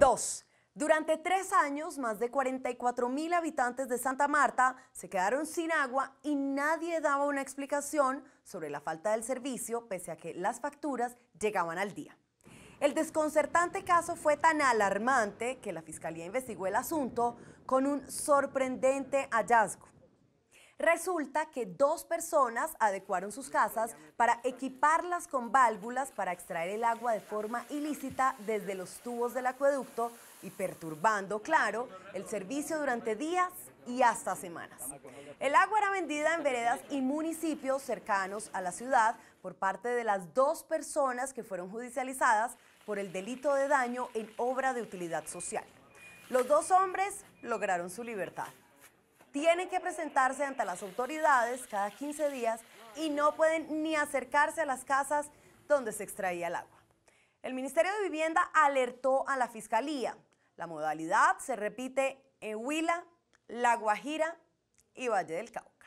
Dos. Durante tres años, más de 44 mil habitantes de Santa Marta se quedaron sin agua y nadie daba una explicación sobre la falta del servicio, pese a que las facturas llegaban al día. El desconcertante caso fue tan alarmante que la Fiscalía investigó el asunto con un sorprendente hallazgo. Resulta que dos personas adecuaron sus casas para equiparlas con válvulas para extraer el agua de forma ilícita desde los tubos del acueducto y perturbando, claro, el servicio durante días y hasta semanas. El agua era vendida en veredas y municipios cercanos a la ciudad por parte de las dos personas que fueron judicializadas por el delito de daño en obra de utilidad social. Los dos hombres lograron su libertad tienen que presentarse ante las autoridades cada 15 días y no pueden ni acercarse a las casas donde se extraía el agua. El Ministerio de Vivienda alertó a la Fiscalía. La modalidad se repite en Huila, La Guajira y Valle del Cauca.